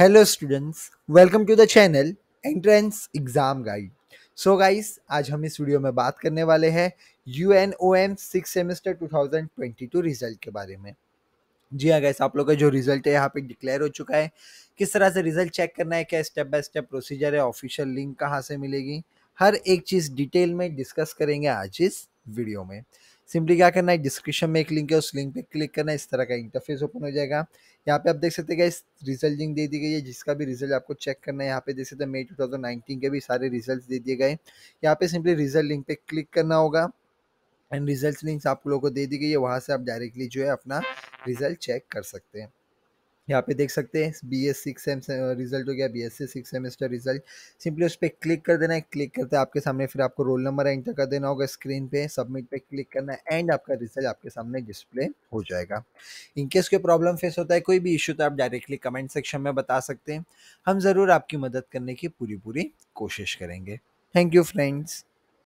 hello students welcome to the channel entrance exam guide so guys आज हम इस video में बात करने वाले हैं U N O M six semester two result के बारे में जी हाँ गाइस आप लोग का जो रिजल्ट है यहाँ पे डिक्लेयर हो चुका है किस तरह से रिजल्ट चेक करना है क्या स्टेप बाय स्टेप प्रोसीजर है ऑफिशियल लिंक कहाँ से मिलेगी हर एक चीज़ डिटेल में डिस्कस करेंगे आज इस वीडियो में सिंपली क्या करना है डिस्क्रिप्शन में एक लिंक है उस लिंक पे क्लिक करना है इस तरह का इंटरफेस ओपन हो जाएगा यहाँ पे आप देख सकते हैं इस रिजल्ट लिंक दे दी गई है जिसका भी रिजल्ट आपको चेक करना है यहाँ पे देख सकते हैं मई टू के भी सारे रिजल्ट दे दिए गए यहाँ पे सिंपली रिजल्ट लिंक पे क्लिक करना होगा एंड रिजल्ट लिंक आप लोगों को दे दी गई है वहाँ से आप डायरेक्टली जो है अपना रिजल्ट चेक कर सकते हैं यहाँ पे देख सकते हैं B S six sem result हो गया B S C six semester result simply उस पर क्लिक कर देना है क्लिक करते हैं आपके सामने फिर आपको रोल नंबर एंटर कर देना होगा स्क्रीन पे सबमिट पे क्लिक करना है एंड आपका रिजल्ट आपके सामने डिस्प्ले हो जाएगा इनकेस कोई प्रॉब्लम फेस होता है कोई भी इशू तो आप डायरेक्टली कमेंट सेक्शन में बता सकते हैं हम ज़रूर आपकी मदद करने की पूरी पूरी कोशिश करेंगे थैंक यू फ्रेंड्स